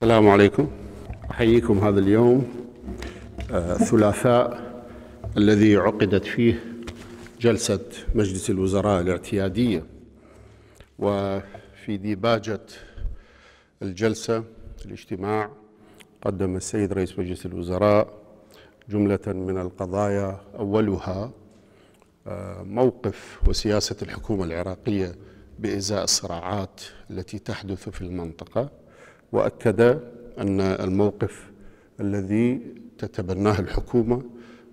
السلام عليكم أحييكم هذا اليوم آه، الثلاثاء الذي عقدت فيه جلسة مجلس الوزراء الاعتيادية وفي ديباجة الجلسة الاجتماع قدم السيد رئيس مجلس الوزراء جملة من القضايا أولها آه، موقف وسياسة الحكومة العراقية بإزاء الصراعات التي تحدث في المنطقة وأكد أن الموقف الذي تتبناه الحكومة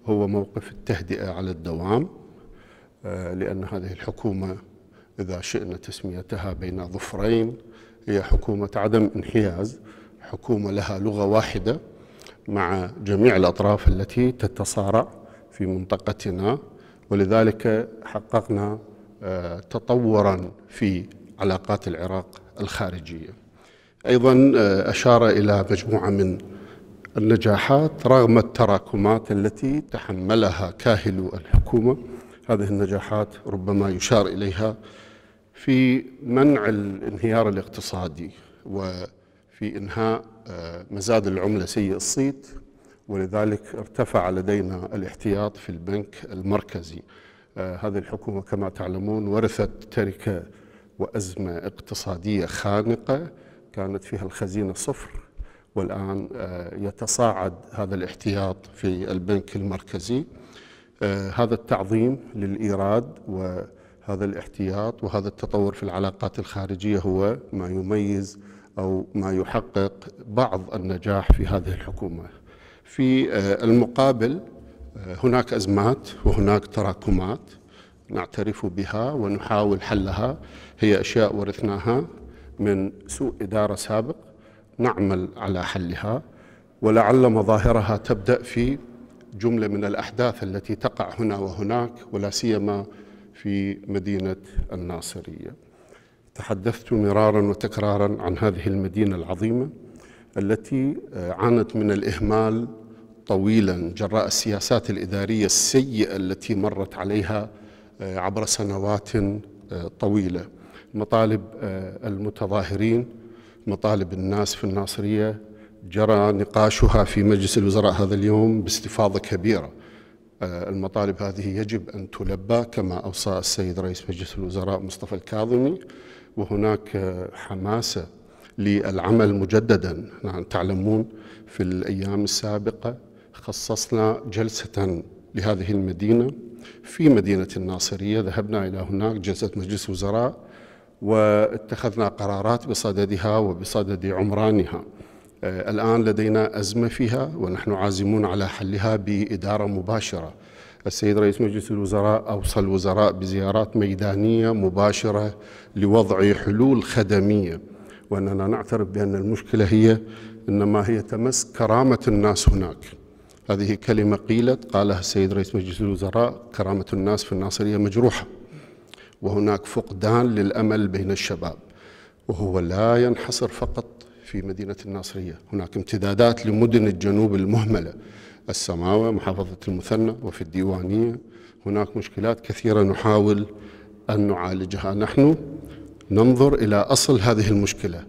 هو موقف التهدئة على الدوام آه، لأن هذه الحكومة إذا شئنا تسميتها بين ظفرين هي حكومة عدم انحياز حكومة لها لغة واحدة مع جميع الأطراف التي تتصارع في منطقتنا ولذلك حققنا آه، تطورا في علاقات العراق الخارجيه أيضا آه، أشار إلى مجموعة من النجاحات رغم التراكمات التي تحملها كاهل الحكومة هذه النجاحات ربما يشار إليها في منع الانهيار الاقتصادي وفي إنهاء آه، مزاد العملة سيء الصيت ولذلك ارتفع لدينا الاحتياط في البنك المركزي آه، هذه الحكومة كما تعلمون ورثت تركة وأزمة اقتصادية خانقة كانت فيها الخزينة صفر والآن آه، يتصاعد هذا الاحتياط في البنك المركزي آه، هذا التعظيم للإيراد وهذا الاحتياط وهذا التطور في العلاقات الخارجية هو ما يميز أو ما يحقق بعض النجاح في هذه الحكومة في آه، المقابل هناك أزمات وهناك تراكمات نعترف بها ونحاول حلها هي أشياء ورثناها من سوء إدارة سابق نعمل على حلها ولعل مظاهرها تبدأ في جملة من الأحداث التي تقع هنا وهناك ولا سيما في مدينة الناصرية تحدثت مرارا وتكرارا عن هذه المدينة العظيمة التي آه، عانت من الإهمال طويلا جراء السياسات الإدارية السيئة التي مرت عليها آه، عبر سنوات آه، طويلة مطالب آه، المتظاهرين مطالب الناس في الناصرية جرى نقاشها في مجلس الوزراء هذا اليوم باستفاضة كبيرة آه، المطالب هذه يجب أن تلبى كما أوصى السيد رئيس مجلس الوزراء مصطفى الكاظمي وهناك آه، حماسة للعمل مجددا نعم تعلمون في الأيام السابقة خصصنا جلسة لهذه المدينة في مدينة الناصرية ذهبنا إلى هناك جلسة مجلس وزراء واتخذنا قرارات بصددها وبصدد عمرانها آه، الآن لدينا أزمة فيها ونحن عازمون على حلها بإدارة مباشرة السيد رئيس مجلس الوزراء أوصى الوزراء بزيارات ميدانية مباشرة لوضع حلول خدمية وأننا نعترف بأن المشكلة هي إنما هي تمس كرامة الناس هناك هذه كلمة قيلت قالها السيد رئيس مجلس الوزراء كرامة الناس في الناصرية مجروحة وهناك فقدان للامل بين الشباب وهو لا ينحصر فقط في مدينه الناصريه، هناك امتدادات لمدن الجنوب المهمله السماوه، محافظه المثنى وفي الديوانيه، هناك مشكلات كثيره نحاول ان نعالجها، نحن ننظر الى اصل هذه المشكله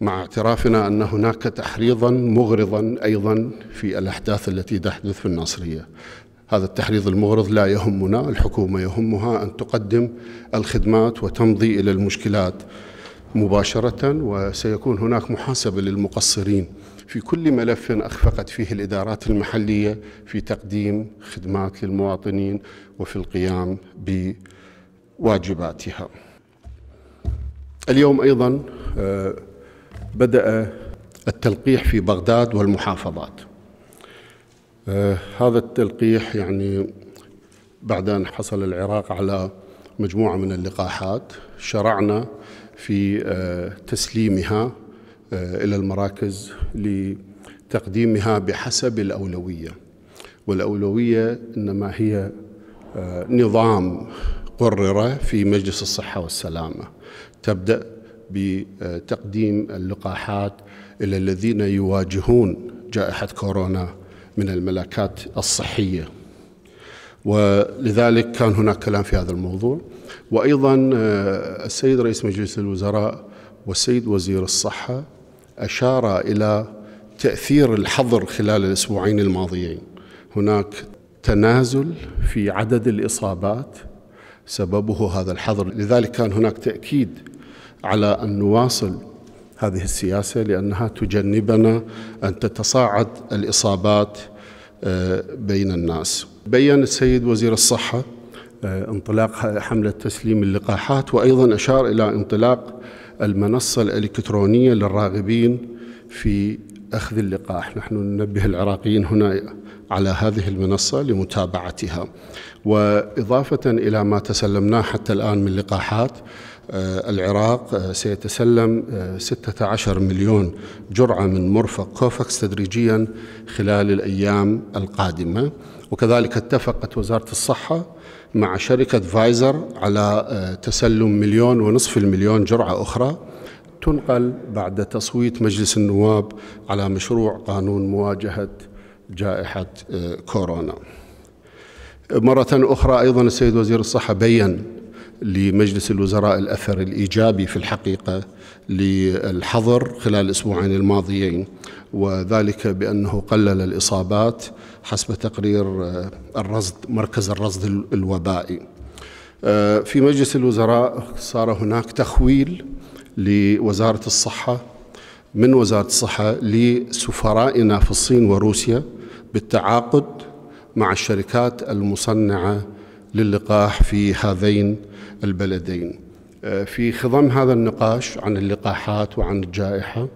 مع اعترافنا ان هناك تحريضا مغرضا ايضا في الاحداث التي تحدث في الناصريه، هذا التحريض المغرض لا يهمنا الحكومة يهمها أن تقدم الخدمات وتمضي إلى المشكلات مباشرة وسيكون هناك محاسبة للمقصرين في كل ملف أخفقت فيه الإدارات المحلية في تقديم خدمات للمواطنين وفي القيام بواجباتها اليوم أيضا آه، بدأ التلقيح في بغداد والمحافظات آه، هذا التلقيح يعني بعد أن حصل العراق على مجموعة من اللقاحات شرعنا في آه، تسليمها آه، إلى المراكز لتقديمها بحسب الأولوية والأولوية إنما هي نظام قرر في مجلس الصحة والسلامة تبدأ بتقديم اللقاحات إلى الذين يواجهون جائحة كورونا من الملكات الصحية ولذلك كان هناك كلام في هذا الموضوع وأيضا آه، السيد رئيس مجلس الوزراء والسيد وزير الصحة أشار إلى تأثير الحظر خلال الأسبوعين الماضيين هناك تنازل في عدد الإصابات سببه هذا الحظر لذلك كان هناك تأكيد على أن نواصل هذه السياسة لأنها تجنبنا أن تتصاعد الإصابات آه، بين الناس بيّن السيد وزير الصحة آه، انطلاق حملة تسليم اللقاحات وأيضا أشار إلى انطلاق المنصة الإلكترونية للراغبين في أخذ اللقاح نحن ننبه العراقيين هنا على هذه المنصة لمتابعتها وإضافة إلى ما تسلمناه حتى الآن من لقاحات آه، العراق آه، سيتسلم 16 آه، مليون جرعة من مرفق كوفاكس تدريجيا خلال الأيام القادمة وكذلك اتفقت وزارة الصحة مع شركة فايزر على تسلم مليون ونصف المليون جرعة أخرى تنقل بعد تصويت مجلس النواب على مشروع قانون مواجهة جائحة كورونا مرة أخرى أيضا السيد وزير الصحة بيّن لمجلس الوزراء الأثر الإيجابي في الحقيقة للحظر خلال الأسبوعين الماضيين وذلك بأنه قلل الإصابات حسب تقرير آه، الرصد مركز الرصد الوبائي آه، في مجلس الوزراء صار هناك تخويل لوزارة الصحة من وزارة الصحة لسفرائنا في الصين وروسيا بالتعاقد مع الشركات المصنعة للقاح في هذين البلدين آه، في خضم هذا النقاش عن اللقاحات وعن الجائحه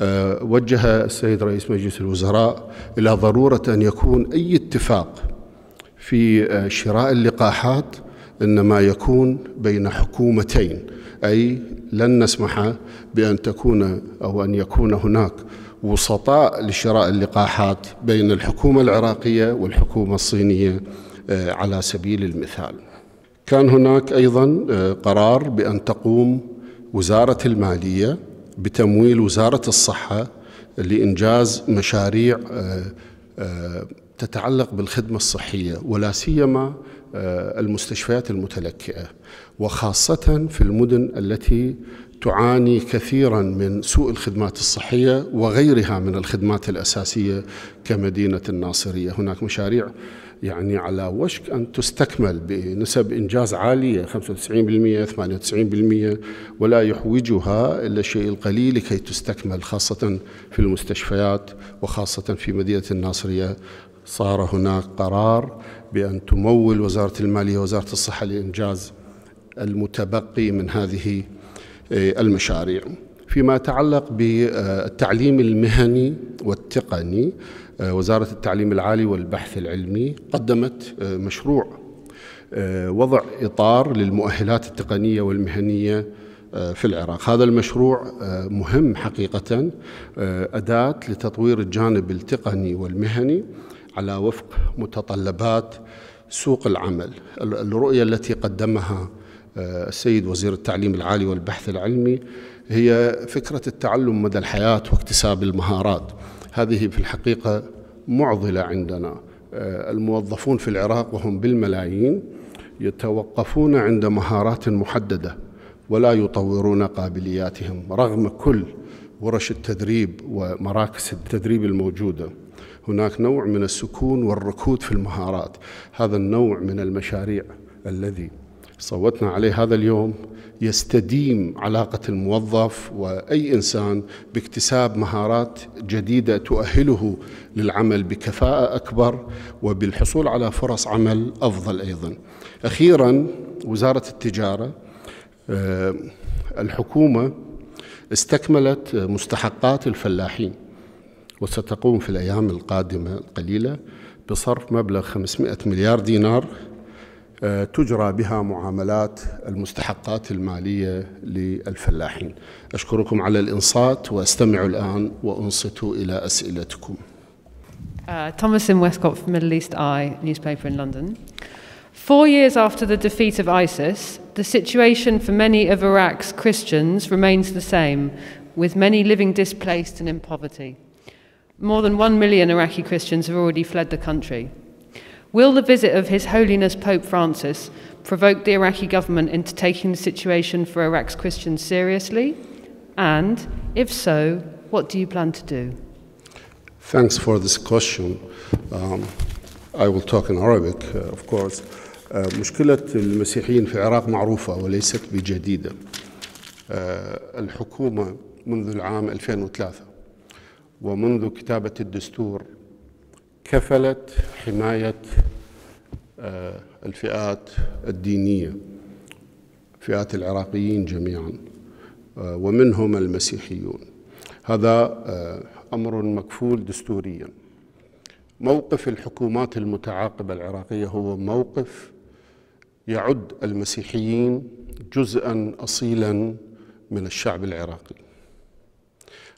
آه، وجه السيد رئيس مجلس الوزراء الى ضروره ان يكون اي اتفاق في آه، شراء اللقاحات انما يكون بين حكومتين اي لن نسمح بان تكون او ان يكون هناك وسطاء لشراء اللقاحات بين الحكومه العراقيه والحكومه الصينيه آه، على سبيل المثال كان هناك أيضا آه، قرار بأن تقوم وزارة المالية بتمويل وزارة الصحة لإنجاز مشاريع آه، تتعلق بالخدمة الصحية ولا سيما المستشفيات المتلكئة وخاصة في المدن التي تعاني كثيرا من سوء الخدمات الصحية وغيرها من الخدمات الأساسية كمدينة الناصرية هناك مشاريع يعني على وشك أن تستكمل بنسب إنجاز عالية 95% 98% ولا يحوجها إلا شيء القليل لكي تستكمل خاصة في المستشفيات وخاصة في مدينة الناصرية صار هناك قرار بأن تمول وزارة المالية وزارة الصحة لإنجاز المتبقي من هذه آه، المشاريع فيما يتعلق بالتعليم المهني والتقني آه، وزارة التعليم العالي والبحث العلمي قدمت آه، مشروع آه، وضع إطار للمؤهلات التقنية والمهنية في العراق هذا المشروع مهم حقيقة أداة لتطوير الجانب التقني والمهني على وفق متطلبات سوق العمل الرؤية التي قدمها السيد وزير التعليم العالي والبحث العلمي هي فكرة التعلم مدى الحياة واكتساب المهارات هذه في الحقيقة معضله عندنا آه، الموظفون في العراق وهم بالملايين يتوقفون عند مهارات محدده ولا يطورون قابلياتهم رغم كل ورش التدريب ومراكز التدريب الموجوده هناك نوع من السكون والركود في المهارات هذا النوع من المشاريع الذي صوتنا عليه هذا اليوم يستديم علاقة الموظف وأي إنسان باكتساب مهارات جديدة تؤهله للعمل بكفاءة أكبر وبالحصول على فرص عمل أفضل أيضا أخيرا وزارة التجارة آه، الحكومة استكملت مستحقات الفلاحين وستقوم في الأيام القادمة القليلة بصرف مبلغ 500 مليار دينار تجرى بها معاملات المستحقات المالية للفلاحين أشكركم على الإنصات وأستمع الآن وأنصت إلى أسئلتكم Uh, Thomas in Westcott from Middle East Eye newspaper in London. Four years after the defeat of ISIS, the situation for many of Iraq's Christians remains the same, with many living displaced and in poverty. More than one million Iraqi Christians have already fled the country. Will the visit of His Holiness Pope Francis provoke the Iraqi government into taking the situation for Iraq's Christians seriously? And if so, what do you plan to do? Thanks for this question. Um, I will talk in Arabic, uh, of course. Uh, مشكلة المسيحيين في العراق معروفة وليست بجديدة. Uh, الحكومة منذ العام 2003 ومنذ كتابة الدستور كفلت حماية آه، الفئات الدينية فئات العراقيين جميعا آه، ومنهم المسيحيون هذا آه، أمر مكفول دستوريا موقف الحكومات المتعاقبة العراقية هو موقف يعد المسيحيين جزءا أصيلا من الشعب العراقي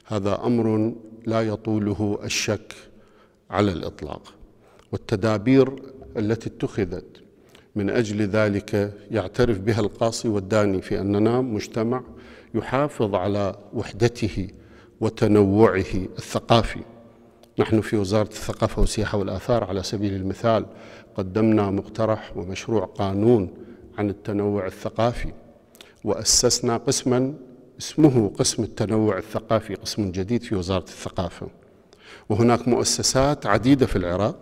هذا أمر لا يطوله الشك على الاطلاق والتدابير التي اتخذت من اجل ذلك يعترف بها القاصي والداني في اننا مجتمع يحافظ على وحدته وتنوعه الثقافي نحن في وزاره الثقافه والسياحه والاثار على سبيل المثال قدمنا مقترح ومشروع قانون عن التنوع الثقافي واسسنا قسما اسمه قسم التنوع الثقافي قسم جديد في وزاره الثقافه وهناك مؤسسات عديدة في العراق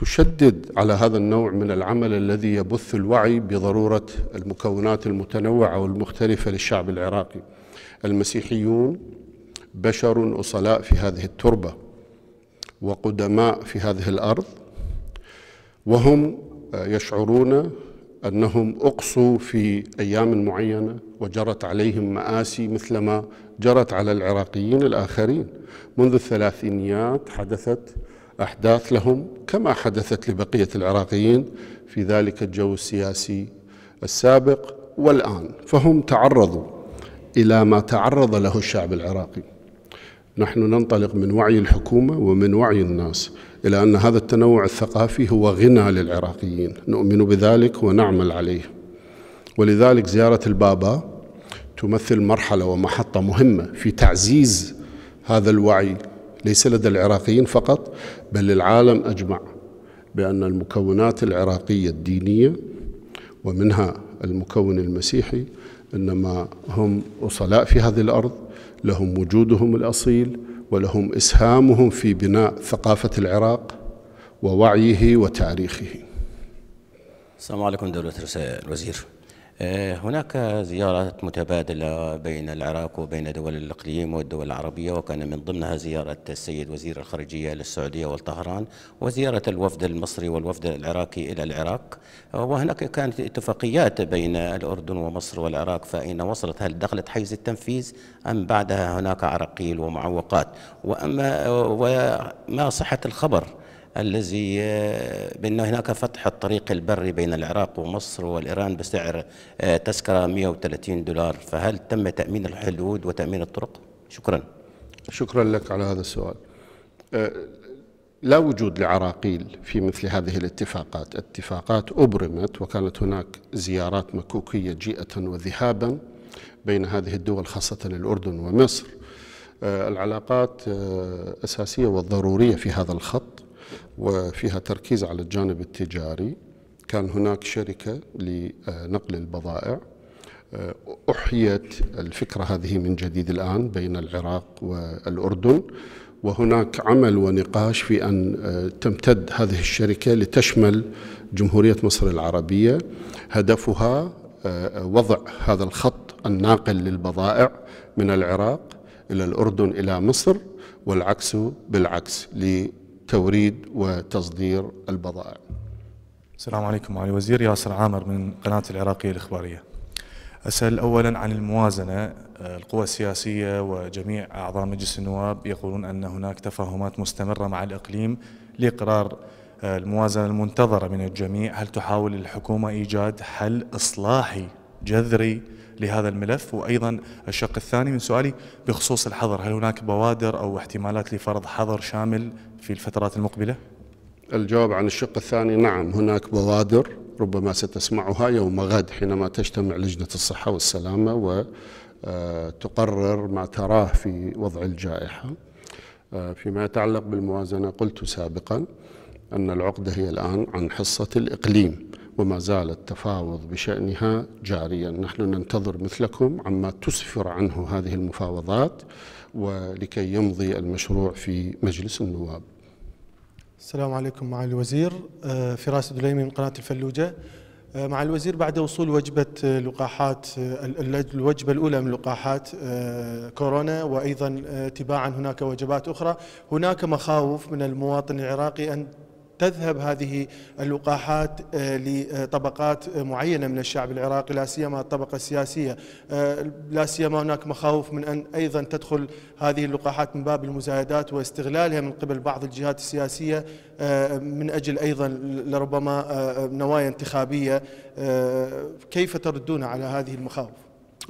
تشدد على هذا النوع من العمل الذي يبث الوعي بضرورة المكونات المتنوعة والمختلفة للشعب العراقي المسيحيون بشر أصلاء في هذه التربة وقدماء في هذه الأرض وهم يشعرون أنهم أقصوا في أيام معينة وجرت عليهم مآسي مثلما جرت على العراقيين الآخرين منذ الثلاثينيات حدثت أحداث لهم كما حدثت لبقية العراقيين في ذلك الجو السياسي السابق والآن فهم تعرضوا إلى ما تعرض له الشعب العراقي نحن ننطلق من وعي الحكومة ومن وعي الناس إلى أن هذا التنوع الثقافي هو غنى للعراقيين نؤمن بذلك ونعمل عليه ولذلك زيارة البابا تمثل مرحلة ومحطة مهمة في تعزيز هذا الوعي ليس لدى العراقيين فقط بل للعالم أجمع بأن المكونات العراقية الدينية ومنها المكون المسيحي إنما هم أصلاء في هذه الأرض لهم وجودهم الأصيل ولهم إسهامهم في بناء ثقافة العراق ووعيه وتاريخه السلام عليكم دولة الوزير آه، هناك زيارات متبادلة بين العراق وبين دول الإقليم والدول العربية وكان من ضمنها زيارة السيد وزير الخارجية للسعودية والطهران وزيارة الوفد المصري والوفد العراقي إلى العراق آه، وهناك كانت اتفاقيات بين الأردن ومصر والعراق فأين وصلت هل دخلت حيز التنفيذ أم بعدها هناك عراقيل ومعوقات وأما آه، وما صحة الخبر الذي آه، بأن هناك فتح الطريق البري بين العراق ومصر والإيران بسعر آه، تذكرة 130 دولار فهل تم تأمين الحدود وتأمين الطرق؟ شكرا شكرا لك على هذا السؤال آه، لا وجود لعراقيل في مثل هذه الاتفاقات اتفاقات أبرمت وكانت هناك زيارات مكوكية جيئة وذهابا بين هذه الدول خاصة الأردن ومصر العلاقات أساسية وضرورية في هذا الخط وفيها تركيز على الجانب التجاري كان هناك شركة لنقل البضائع أحيت الفكرة هذه من جديد الآن بين العراق والأردن وهناك عمل ونقاش في أن تمتد هذه الشركة لتشمل جمهورية مصر العربية هدفها وضع هذا الخط الناقل للبضائع من العراق إلى الأردن إلى مصر والعكس بالعكس توريد وتصدير البضائع السلام عليكم معالي الوزير ياسر عامر من قناة العراقية الإخبارية أسأل أولا عن الموازنة آه، القوى السياسية وجميع أعضاء مجلس النواب يقولون أن هناك تفاهمات مستمرة مع الإقليم لإقرار آه، الموازنة المنتظرة من الجميع هل تحاول الحكومة إيجاد حل إصلاحي جذري لهذا الملف وأيضا الشق الثاني من سؤالي بخصوص الحظر هل هناك بوادر أو احتمالات لفرض حظر شامل في الفترات المقبلة؟ الجواب عن الشق الثاني نعم هناك بوادر ربما ستسمعها يوم غد حينما تجتمع لجنة الصحة والسلامة وتقرر آه، ما تراه في وضع الجائحة آه، فيما يتعلق بالموازنة قلت سابقا أن العقدة هي الآن عن حصة الإقليم وما زال التفاوض بشأنها جاريا نحن ننتظر مثلكم عما تسفر عنه هذه المفاوضات ولكي يمضي المشروع في مجلس النواب السلام عليكم معالي الوزير آه، فراس دليمي من قناة الفلوجة آه، مع الوزير بعد وصول وجبة آه، لقاحات الوجبة الأولى من لقاحات كورونا وأيضا تباعا هناك وجبات أخرى هناك مخاوف من المواطن العراقي أن تذهب هذه اللقاحات آه، لطبقات معينه من الشعب العراقي لا سيما الطبقه السياسيه آه، لا سيما هناك مخاوف من ان ايضا تدخل هذه اللقاحات من باب المزايدات واستغلالها من قبل بعض الجهات السياسيه آه، من اجل ايضا لربما نوايا انتخابيه كيف تردون على هذه المخاوف؟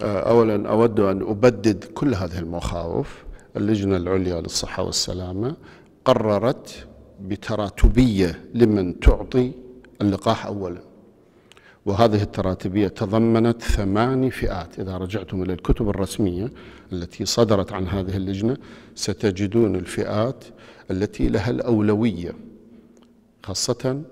اولا اود ان ابدد كل هذه المخاوف اللجنه العليا للصحه والسلامه قررت بتراتبية لمن تعطي اللقاح أولا وهذه التراتبية تضمنت ثماني فئات إذا رجعتم إلى الكتب الرسمية التي صدرت عن هذه اللجنة ستجدون الفئات التي لها الأولوية خاصة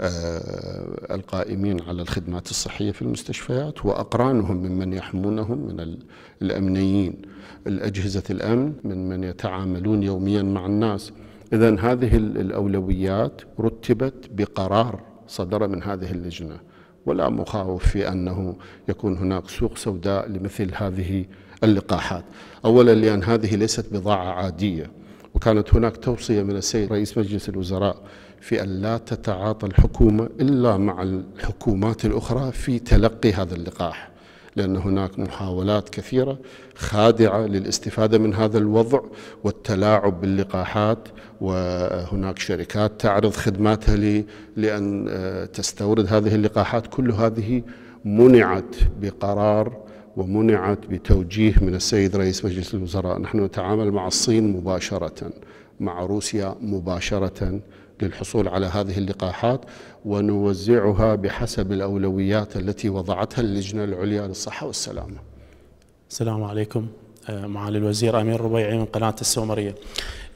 آه، القائمين على الخدمات الصحية في المستشفيات وأقرانهم ممن يحمونهم من الأمنيين الأجهزة الأمن من من يتعاملون يوميا مع الناس إذا هذه الأولويات رتبت بقرار صدر من هذه اللجنة ولا مخاوف في أنه يكون هناك سوق سوداء لمثل هذه اللقاحات أولا لأن هذه ليست بضاعة عادية وكانت هناك توصية من السيد رئيس مجلس الوزراء في أن لا تتعاطى الحكومة إلا مع الحكومات الأخرى في تلقي هذا اللقاح لأن هناك محاولات كثيرة خادعة للاستفادة من هذا الوضع والتلاعب باللقاحات وهناك شركات تعرض خدماتها لأن آه، تستورد هذه اللقاحات كل هذه منعت بقرار ومنعت بتوجيه من السيد رئيس مجلس الوزراء نحن نتعامل مع الصين مباشرة مع روسيا مباشرة للحصول على هذه اللقاحات ونوزعها بحسب الأولويات التي وضعتها اللجنة العليا للصحة والسلامة السلام عليكم آه، معالي الوزير أمير ربيعي من قناة السومرية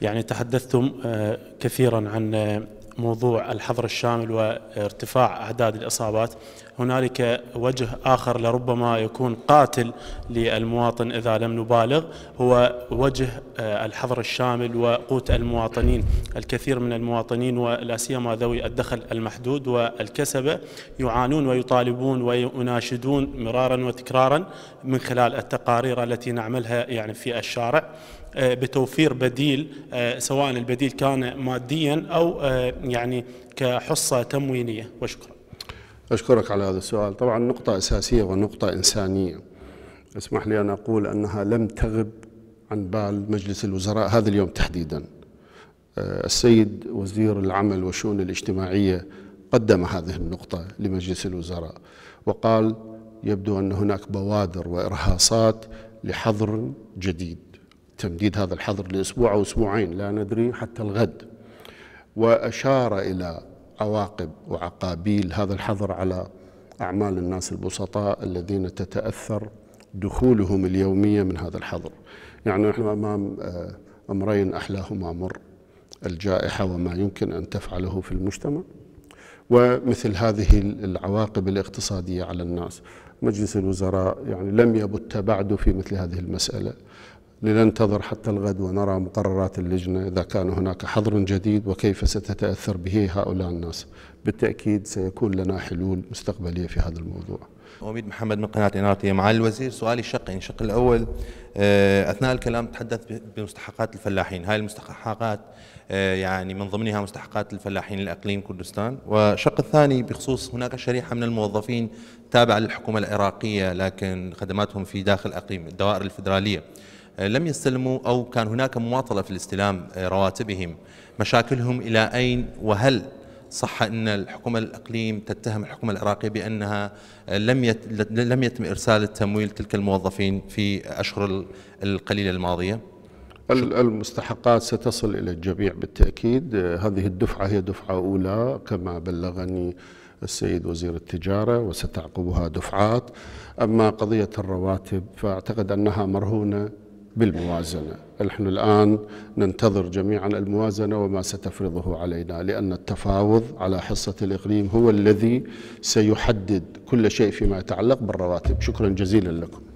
يعني تحدثتم آه، كثيرا عن آه، موضوع الحظر الشامل وارتفاع أعداد الإصابات هنالك وجه آخر لربما يكون قاتل للمواطن إذا لم نبالغ هو وجه آه، الحظر الشامل وقوت المواطنين الكثير من المواطنين ولا سيما ذوي الدخل المحدود والكسبة يعانون ويطالبون ويناشدون مرارا وتكرارا من خلال التقارير التي نعملها يعني في الشارع آه، بتوفير بديل آه، سواء البديل كان ماديا أو آه، يعني كحصة تموينية وشكرا أشكرك على هذا السؤال طبعا نقطة أساسية ونقطة إنسانية اسمح لي أن أقول أنها لم تغب عن بال مجلس الوزراء هذا اليوم تحديدا السيد وزير العمل والشؤون الاجتماعية قدم هذه النقطة لمجلس الوزراء وقال يبدو أن هناك بوادر وإرهاصات لحظر جديد تمديد هذا الحظر لأسبوع أو أسبوعين لا ندري حتى الغد وأشار إلى عواقب وعقابيل هذا الحظر على أعمال الناس البسطاء الذين تتأثر دخولهم اليومية من هذا الحظر يعني نحن أمام آه، أمرين أحلاهما مر الجائحة وما يمكن أن تفعله في المجتمع ومثل هذه العواقب الاقتصادية على الناس مجلس الوزراء يعني لم يبت بعد في مثل هذه المسألة لننتظر حتى الغد ونرى مقررات اللجنة إذا كان هناك حظر جديد وكيف ستتأثر به هؤلاء الناس بالتأكيد سيكون لنا حلول مستقبلية في هذا الموضوع أميد محمد من قناة إنارتية معالي الوزير سؤالي يعني شقين الشق الأول آه، أثناء الكلام تحدث بمستحقات الفلاحين هاي المستحقات آه، يعني من ضمنها مستحقات الفلاحين الأقليم كردستان والشق الثاني بخصوص هناك شريحة من الموظفين تابعة للحكومة العراقية لكن خدماتهم في داخل أقليم الدوائر الفدرالية آه، لم يستلموا أو كان هناك مماطلة في الاستلام آه، رواتبهم مشاكلهم إلى أين وهل صح ان الحكومه الاقليم تتهم الحكومه العراقيه بانها آه، لم لم يتم ارسال التمويل تلك الموظفين في اشهر القليله الماضيه؟ المستحقات ستصل الى الجميع بالتاكيد هذه الدفعه هي دفعه اولى كما بلغني السيد وزير التجاره وستعقبها دفعات اما قضيه الرواتب فاعتقد انها مرهونه بالموازنة نحن الآن ننتظر جميعا الموازنة وما ستفرضه علينا لأن التفاوض على حصة الإقليم هو الذي سيحدد كل شيء فيما يتعلق بالرواتب شكرا جزيلا لكم